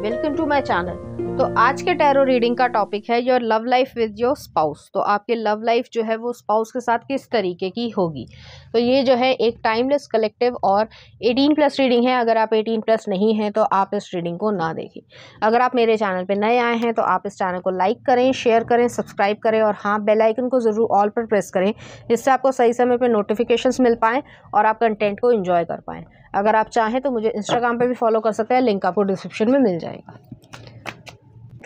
welcome to my channel तो आज के टैरो रीडिंग का टॉपिक है your love life with your spouse तो आपके लव लाइफ जो है वो स्पाउस के साथ किस तरीके की होगी तो ये जो है एक टाइमलेस कलेक्टिव और 18 प्लस रीडिंग है अगर आप 18 प्लस नहीं हैं तो आप इस रीडिंग को ना देखें अगर आप मेरे चैनल पे नए आए हैं तो आप इस चैनल को लाइक करें शेयर करें सब्सक्राइब करें और हाँ बेलाइकन को ज़रूर ऑल पर प्रेस करें जिससे आपको सही समय पर नोटिफिकेशन मिल पाएँ और आप कंटेंट को इन्जॉय कर पाएँ अगर आप चाहें तो मुझे इंस्टाग्राम पर भी फॉलो कर सकते हैं लिंक आपको डिस्क्रिप्शन में मिल जाएगा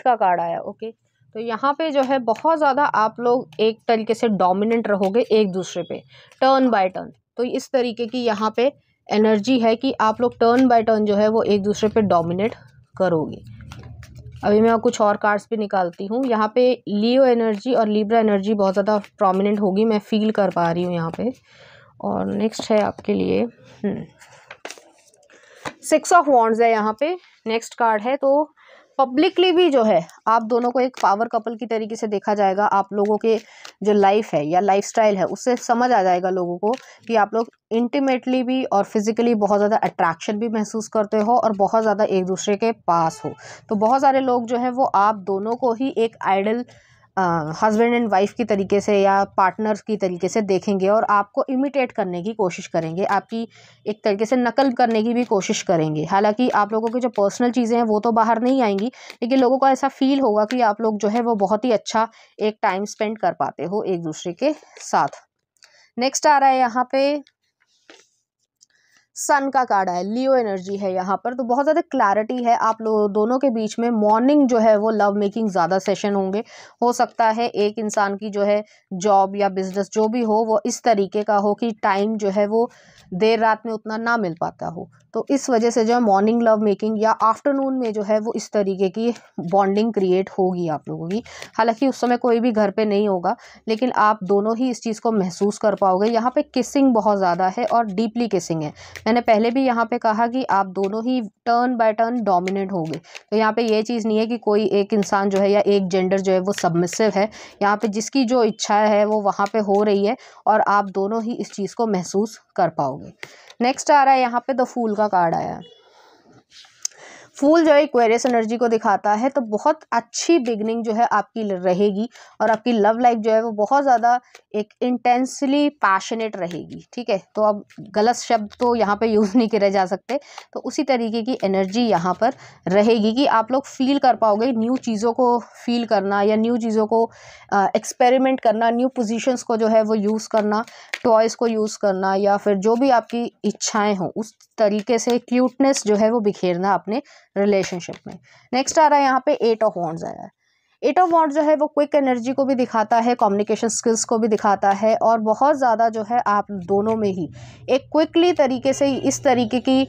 का कार्ड आया ओके तो यहाँ पे जो है बहुत ज़्यादा आप लोग एक तरीके से डोमिनेंट रहोगे एक दूसरे पे टर्न बाय टर्न तो इस तरीके की यहाँ पे एनर्जी है कि आप लोग टर्न बाय टर्न जो है वो एक दूसरे पे डोमिनेट करोगे अभी मैं कुछ और कार्ड्स भी निकालती हूँ यहाँ पे लियो एनर्जी और लिब्रा एनर्जी बहुत ज़्यादा प्रोमिनेंट होगी मैं फील कर पा रही हूँ यहाँ पे और नेक्स्ट है आपके लिए सिक्स ऑफ वॉन्ड्स है यहाँ पे नेक्स्ट कार्ड है तो पब्लिकली भी जो है आप दोनों को एक पावर कपल की तरीके से देखा जाएगा आप लोगों के जो लाइफ है या लाइफस्टाइल है उससे समझ आ जाएगा लोगों को कि आप लोग इंटीमेटली भी और फिज़िकली बहुत ज़्यादा अट्रैक्शन भी महसूस करते हो और बहुत ज़्यादा एक दूसरे के पास हो तो बहुत सारे लोग जो है वो आप दोनों को ही एक आइडल हस्बैंड एंड वाइफ की तरीके से या पार्टनर्स की तरीके से देखेंगे और आपको इमिटेट करने की कोशिश करेंगे आपकी एक तरीके से नकल करने की भी कोशिश करेंगे हालांकि आप लोगों की जो पर्सनल चीज़ें हैं वो तो बाहर नहीं आएंगी लेकिन लोगों को ऐसा फील होगा कि आप लोग जो है वो बहुत ही अच्छा एक टाइम स्पेंड कर पाते हो एक दूसरे के साथ नेक्स्ट आ रहा है यहाँ पे सन का कार्ड है लियो एनर्जी है यहाँ पर तो बहुत ज़्यादा क्लैरिटी है आप लोग दोनों के बीच में मॉर्निंग जो है वो लव मेकिंग ज़्यादा सेशन होंगे हो सकता है एक इंसान की जो है जॉब या बिजनेस जो भी हो वो इस तरीके का हो कि टाइम जो है वो देर रात में उतना ना मिल पाता हो तो इस वजह से जो है मॉर्निंग लव मेकिंग या आफ्टरनून में जो है वो इस तरीके की बॉन्डिंग क्रिएट होगी आप लोगों की हालांकि उस समय कोई भी घर पे नहीं होगा लेकिन आप दोनों ही इस चीज़ को महसूस कर पाओगे यहाँ पे किसिंग बहुत ज़्यादा है और डीपली किसिंग है मैंने पहले भी यहाँ पे कहा कि आप दोनों ही टर्न बाय टर्न डोमिनेट होंगे तो यहाँ पे ये चीज़ नहीं है कि कोई एक इंसान जो है या एक जेंडर जो है वो सबमिसिव है यहाँ पे जिसकी जो इच्छा है वो वहाँ पे हो रही है और आप दोनों ही इस चीज़ को महसूस कर पाओगे नेक्स्ट आ रहा है यहाँ पे द फूल का कार्ड आया है फूल जो है क्वेरियस एनर्जी को दिखाता है तो बहुत अच्छी बिगनिंग जो है आपकी रहेगी और आपकी लव लाइफ जो है वो बहुत ज़्यादा एक इंटेंसली पैशनेट रहेगी ठीक है तो अब गलत शब्द तो यहाँ पे यूज़ नहीं करे जा सकते तो उसी तरीके की एनर्जी यहाँ पर रहेगी कि आप लोग फील कर पाओगे न्यू चीज़ों को फील करना या न्यू चीज़ों को एक्सपेरिमेंट करना न्यू पोजिशंस को जो है वो यूज़ करना टॉयज़ को यूज़ करना या फिर जो भी आपकी इच्छाएँ हों उस तरीके से क्यूटनेस जो है वो बिखेरना अपने रिलेशनशिप में नेक्स्ट आ रहा है यहाँ पे एट ऑफ वॉन्ड्स आया है एट ऑफ वॉन्ड जो है वो क्विक एनर्जी को भी दिखाता है कम्युनिकेशन स्किल्स को भी दिखाता है और बहुत ज़्यादा जो है आप दोनों में ही एक क्विकली तरीके से इस तरीके की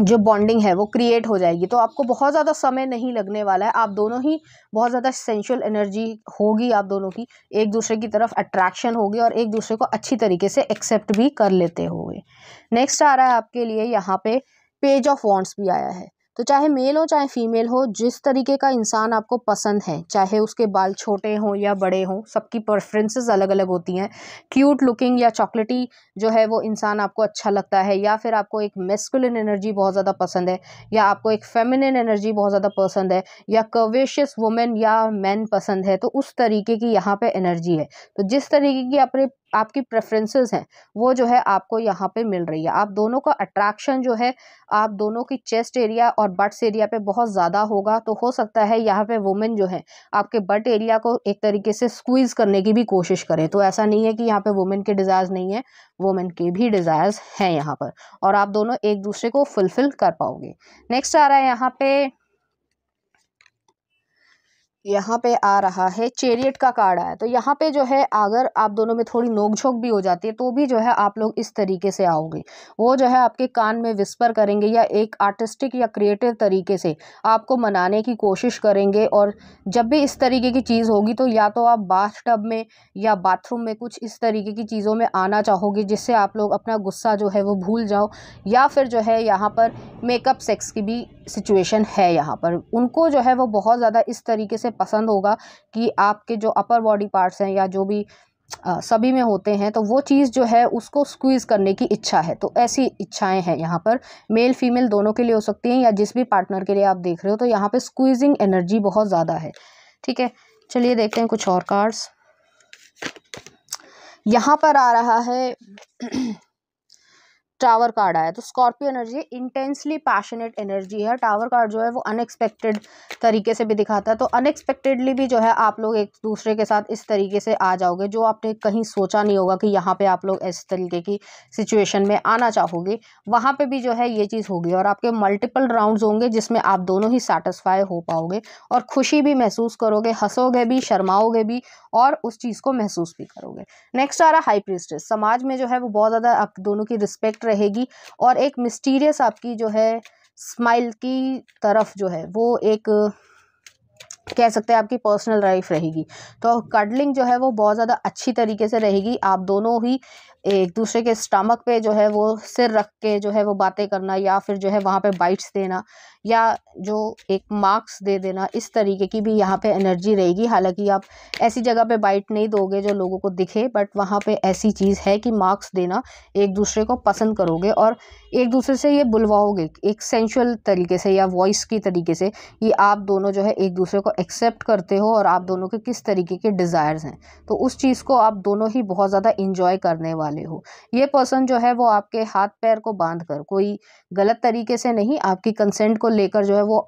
जो बॉन्डिंग है वो क्रिएट हो जाएगी तो आपको बहुत ज़्यादा समय नहीं लगने वाला है आप दोनों ही बहुत ज़्यादा सेंशुअल एनर्जी होगी आप दोनों की एक दूसरे की तरफ अट्रैक्शन होगी और एक दूसरे को अच्छी तरीके से एक्सेप्ट भी कर लेते होंगे नेक्स्ट आ रहा है आपके लिए यहाँ पे पेज ऑफ वॉन्ट्स भी आया है तो चाहे मेल हो चाहे फीमेल हो जिस तरीके का इंसान आपको पसंद है चाहे उसके बाल छोटे हों या बड़े हों सबकी प्रेफरेंसेस अलग अलग होती हैं क्यूट लुकिंग या चॉकलेटी जो है वो इंसान आपको अच्छा लगता है या फिर आपको एक मेस्कुलिन एनर्जी बहुत ज़्यादा पसंद है या आपको एक फेमिनिन एनर्जी बहुत ज़्यादा पसंद है या कर्वेशियस वुमेन या मैन पसंद है तो उस तरीके की यहाँ पर एनर्जी है तो जिस तरीके की अपने आपकी प्रेफरेंसेस हैं वो जो है आपको यहाँ पे मिल रही है आप दोनों का अट्रैक्शन जो है आप दोनों की चेस्ट एरिया और बट्स एरिया पे बहुत ज़्यादा होगा तो हो सकता है यहाँ पे वुमेन जो है आपके बट एरिया को एक तरीके से स्क्वीज़ करने की भी कोशिश करें तो ऐसा नहीं है कि यहाँ पे वुमेन के डिज़ायर्स नहीं है वुमेन के भी डिज़ायर्स हैं यहाँ पर और आप दोनों एक दूसरे को फुलफ़िल कर पाओगे नेक्स्ट आ रहा है यहाँ पे यहाँ पे आ रहा है चेरियट का कार्ड आया तो यहाँ पे जो है अगर आप दोनों में थोड़ी नोकझोंक भी हो जाती है तो भी जो है आप लोग इस तरीके से आओगे वो जो है आपके कान में विस्पर करेंगे या एक आर्टिस्टिक या क्रिएटिव तरीके से आपको मनाने की कोशिश करेंगे और जब भी इस तरीके की चीज़ होगी तो या तो आप बाथ टब में या बाथरूम में कुछ इस तरीके की चीज़ों में आना चाहोगे जिससे आप लोग अपना गुस्सा जो है वो भूल जाओ या फिर जो है यहाँ पर मेकअप सेक्स की भी सिचुएशन है यहाँ पर उनको जो है वो बहुत ज़्यादा इस तरीके से पसंद होगा कि आपके जो अपर बॉडी पार्ट्स हैं या जो भी आ, सभी में होते हैं तो वो चीज़ जो है उसको स्क्वीज़ करने की इच्छा है तो ऐसी इच्छाएं हैं यहाँ पर मेल फीमेल दोनों के लिए हो सकती हैं या जिस भी पार्टनर के लिए आप देख रहे हो तो यहाँ पे स्क्वीजिंग एनर्जी बहुत ज़्यादा है ठीक है चलिए देखते हैं कुछ और कार्ड्स यहाँ पर आ रहा है टावर कार्ड आया तो Scorpio energy intensely passionate energy है टावर कार्ड जो है वो अनएक्सपेक्टेड तरीके से भी दिखाता है तो अनएक्सपेक्टेडली भी जो है आप लोग एक दूसरे के साथ इस तरीके से आ जाओगे जो आपने कहीं सोचा नहीं होगा कि यहाँ पे आप लोग इस तरीके की सिचुएशन में आना चाहोगे वहाँ पर भी जो है ये चीज़ होगी और आपके मल्टीपल राउंड होंगे जिसमें आप दोनों ही सेटिस्फाई हो पाओगे और खुशी भी महसूस करोगे हंसोगे भी शर्माओगे भी और उस चीज़ को महसूस भी करोगे नेक्स्ट आ रहा हाई प्रिस्टेस समाज में जो है वो बहुत ज़्यादा आप दोनों की रिस्पेक्ट रहेगी और एक मिस्टीरियस आपकी जो है स्माइल की तरफ जो है वो एक कह सकते हैं आपकी पर्सनल लाइफ रहेगी तो कडलिंग जो है वो बहुत ज़्यादा अच्छी तरीके से रहेगी आप दोनों ही एक दूसरे के स्टमक पे जो है वो सिर रख के जो है वो बातें करना या फिर जो है वहाँ पे बाइट्स देना या जो एक मार्क्स दे देना इस तरीके की भी यहाँ पे एनर्जी रहेगी हालांकि आप ऐसी जगह पे बाइट नहीं दोगे जो लोगों को दिखे बट वहाँ पे ऐसी चीज़ है कि मार्क्स देना एक दूसरे को पसंद करोगे और एक दूसरे से ये बुलवाओगे एक सेंशुअल तरीके से या वॉइस की तरीके से कि आप दोनों जो है एक दूसरे को एक्सेप्ट करते हो और आप दोनों के किस तरीके के डिज़ायर्स हैं तो उस चीज़ को आप दोनों ही बहुत ज़्यादा इंजॉय करने वाले हो ये पर्सन जो है वो आपके हाथ पैर को बांध कर कोई गलत तरीके से नहीं आपकी कंसेंट को लेकर जो है वो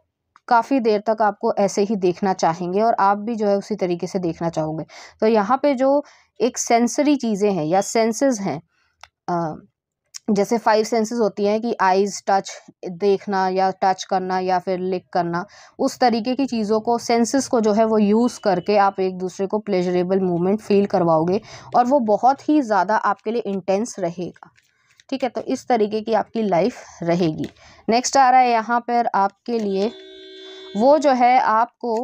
काफ़ी देर तक आपको ऐसे ही देखना चाहेंगे और आप भी जो है उसी तरीके से देखना चाहोगे तो यहाँ पे जो एक सेंसरी चीज़ें हैं या सेंसेस हैं जैसे फाइव सेंसेस होती हैं कि आइज टच देखना या टच करना या फिर लिक करना उस तरीके की चीज़ों को सेंसेस को जो है वो यूज़ करके आप एक दूसरे को प्लेजरेबल मूवमेंट फील करवाओगे और वो बहुत ही ज़्यादा आपके लिए इंटेंस रहेगा ठीक है तो इस तरीके की आपकी लाइफ रहेगी नेक्स्ट आ रहा है यहाँ पर आपके लिए वो जो है आपको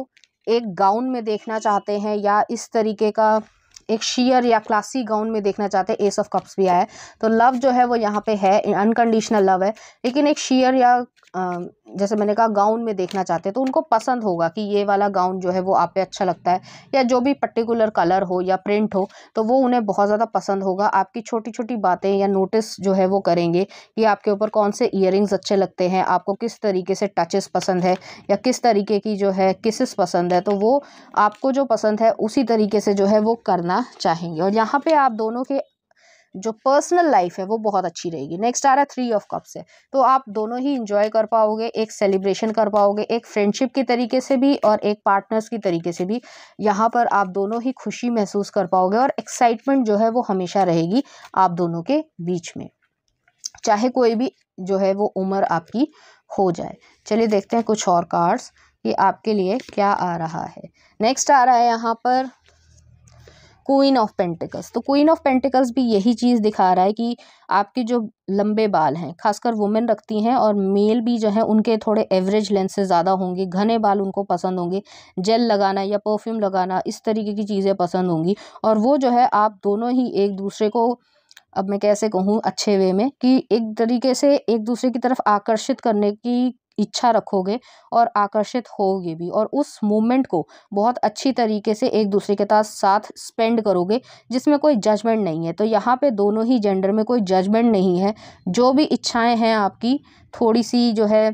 एक गाउन में देखना चाहते हैं या इस तरीके का एक शीयर या क्लासी गाउन में देखना चाहते हैं एस ऑफ कप्स भी आया है तो लव जो है वो यहाँ पे है अनकंडीशनल लव है लेकिन एक शीयर या जैसे मैंने कहा गाउन में देखना चाहते हैं तो उनको पसंद होगा कि ये वाला गाउन जो है वो आप पे अच्छा लगता है या जो भी पर्टिकुलर कलर हो या प्रिंट हो तो वो उन्हें बहुत ज़्यादा पसंद होगा आपकी छोटी छोटी बातें या नोटिस जो है वो करेंगे कि आपके ऊपर कौन से इयर अच्छे लगते हैं आपको किस तरीके से टचेस पसंद है या किस तरीके की जो है किसेस पसंद है तो वो आपको जो पसंद है उसी तरीके से जो है वो करना करना चाहेंगे और यहाँ पे आप दोनों के जो पर्सनल लाइफ है वो बहुत अच्छी रहेगी नेक्स्ट आ रहा है थ्री ऑफ कप्स है तो आप दोनों ही इंजॉय कर पाओगे एक सेलिब्रेशन कर पाओगे एक फ्रेंडशिप के तरीके से भी और एक पार्टनर्स की तरीके से भी यहाँ पर आप दोनों ही खुशी महसूस कर पाओगे और एक्साइटमेंट जो है वो हमेशा रहेगी आप दोनों के बीच में चाहे कोई भी जो है वो उम्र आपकी हो जाए चलिए देखते हैं कुछ और कार्ड्स कि आपके लिए क्या आ रहा है नेक्स्ट आ रहा है यहाँ पर क्वीन ऑफ पेंटिकल्स तो क्वीन ऑफ पेंटिकल्स भी यही चीज़ दिखा रहा है कि आपके जो लंबे बाल हैं खासकर वुमेन रखती हैं और मेल भी जो है उनके थोड़े एवरेज लेंथ से ज़्यादा होंगे घने बाल उनको पसंद होंगे जेल लगाना या परफ्यूम लगाना इस तरीके की चीज़ें पसंद होंगी और वो जो है आप दोनों ही एक दूसरे को अब मैं कैसे कहूँ अच्छे वे में कि एक तरीके से एक दूसरे की तरफ आकर्षित करने की इच्छा रखोगे और आकर्षित होगे भी और उस मोमेंट को बहुत अच्छी तरीके से एक दूसरे के साथ स्पेंड करोगे जिसमें कोई जजमेंट नहीं है तो यहाँ पे दोनों ही जेंडर में कोई जजमेंट नहीं है जो भी इच्छाएं हैं आपकी थोड़ी सी जो है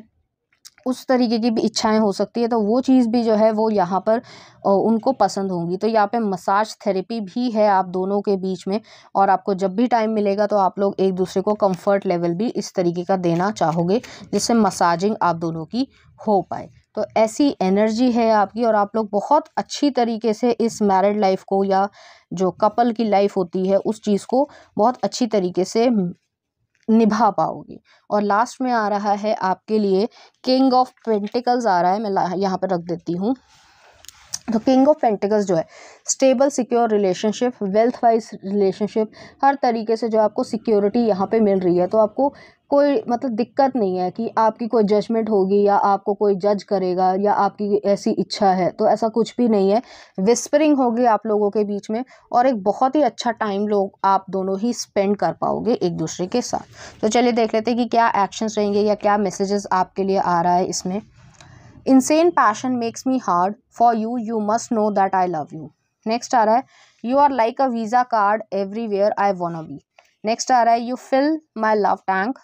उस तरीके की भी इच्छाएं हो सकती है तो वो चीज़ भी जो है वो यहाँ पर उनको पसंद होंगी तो यहाँ पे मसाज थेरेपी भी है आप दोनों के बीच में और आपको जब भी टाइम मिलेगा तो आप लोग एक दूसरे को कंफर्ट लेवल भी इस तरीके का देना चाहोगे जिससे मसाजिंग आप दोनों की हो पाए तो ऐसी एनर्जी है आपकी और आप लोग बहुत अच्छी तरीके से इस मैरिड लाइफ को या जो कपल की लाइफ होती है उस चीज़ को बहुत अच्छी तरीके से निभा पाओगी और लास्ट में आ रहा है आपके लिए किंग ऑफ पेंटिकल्स आ रहा है मैं यहाँ पर रख देती हूँ तो किंग ऑफ पेंटिकल्स जो है stable secure relationship wealth wise relationship हर तरीके से जो आपको सिक्योरिटी यहाँ पे मिल रही है तो आपको कोई मतलब दिक्कत नहीं है कि आपकी कोई जजमेंट होगी या आपको कोई जज करेगा या आपकी ऐसी इच्छा है तो ऐसा कुछ भी नहीं है विस्परिंग होगी आप लोगों के बीच में और एक बहुत ही अच्छा टाइम लोग आप दोनों ही स्पेंड कर पाओगे एक दूसरे के साथ तो चलिए देख लेते हैं कि क्या एक्शंस रहेंगे या क्या मैसेजेस आपके लिए आ रहा है इसमें insane passion makes me hard for you you must know that I love you next आ रहा है you are like a Visa card everywhere I want be next आ रहा है you fill my love tank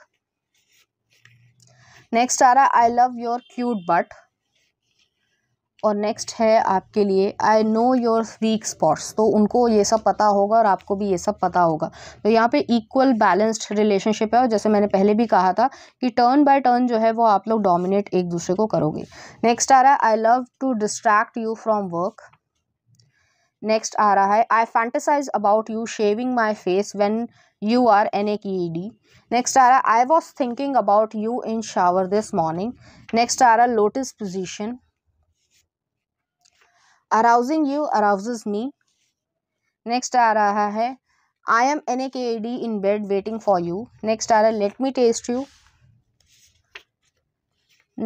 next आ रहा है I love your cute butt और नेक्स्ट है आपके लिए I know your weak spots तो उनको ये सब पता होगा और आपको भी ये सब पता होगा तो यहाँ पे इक्वल बैलेंस्ड रिलेशनशिप है और जैसे मैंने पहले भी कहा था कि टर्न बाय टर्न जो है वो आप लोग डोमिनेट एक दूसरे को करोगे नेक्स्ट आ रहा है I love to distract you from work next आ रहा है I fantasize about you shaving my face when U R N A K E D. Next are I was thinking about you in shower this morning. Next are lotus position. Arousing you arouses me. Next आ रहा है I am N A K D in bed waiting for you next आ रहा है let me taste you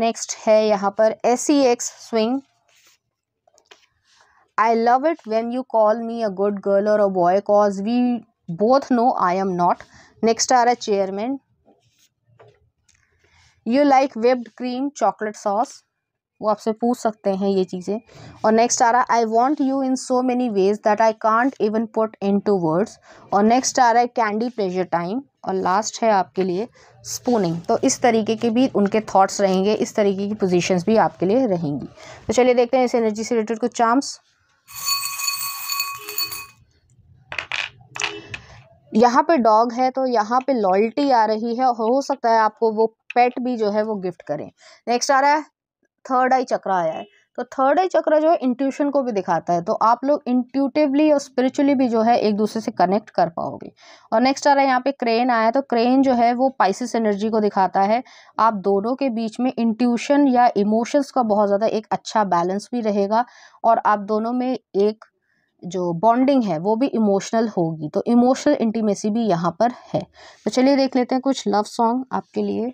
next है यहाँ पर S C X swing I love it when you call me a good girl और a boy cause we both I i am not next are a chairman you like whipped cream chocolate sauce वो आपसे पूछ सकते हैं ये चीज़ें और next आ रहा है I want you in so many ways that I can't even put into words और नेक्स्ट आ रहा है कैंडी प्लेजर टाइम और लास्ट है आपके लिए स्पूनिंग तो इस तरीके के भी उनके थॉट्स रहेंगे इस तरीके की पोजीशंस भी आपके लिए रहेंगी तो चलिए देखते हैं इस एनर्जी से रिलेटेड कुछ चांस यहाँ पे डॉग है तो यहाँ पे लॉयल्टी आ रही है हो सकता है आपको वो पेट भी जो है वो गिफ्ट करें नेक्स्ट आ रहा है थर्ड आई चक्र आया है तो थर्ड आई चक्र जो है इंट्यूशन को भी दिखाता है तो आप लोग इंट्यूटिवली और स्पिरिचुअली भी जो है एक दूसरे से कनेक्ट कर पाओगे और नेक्स्ट आ रहा है यहाँ पे क्रेन आया तो क्रेन जो है वो पाइसिस एनर्जी को दिखाता है आप दोनों के बीच में इंट्यूशन या इमोशंस का बहुत ज़्यादा एक अच्छा बैलेंस भी रहेगा और आप दोनों में एक जो बॉन्डिंग है वो भी इमोशनल होगी तो इमोशनल इंटीमेसी भी यहाँ पर है तो चलिए देख लेते हैं कुछ लव सॉन्ग आपके लिए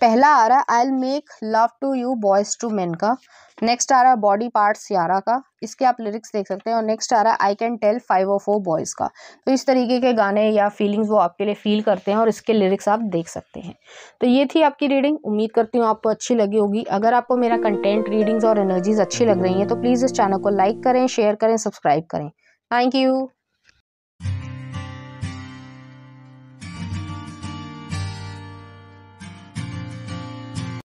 पहला आ रहा है I'll make love to you boys two men का नेक्स्ट आ रहा है बॉडी पार्ट्स यारा का इसके आप लिरिक्स देख सकते हैं और नेक्स्ट आ रहा है I can tell five of four boys का तो इस तरीके के गाने या फीलिंग्स वो आपके लिए फील करते हैं और इसके लिरिक्स आप देख सकते हैं तो ये थी आपकी रीडिंग उम्मीद करती हूँ आपको अच्छी लगी होगी अगर आपको मेरा कंटेंट रीडिंग्स और एनर्जीज अच्छी लग रही हैं तो प्लीज़ इस चैनल को लाइक करें शेयर करें सब्सक्राइब करें थैंक यू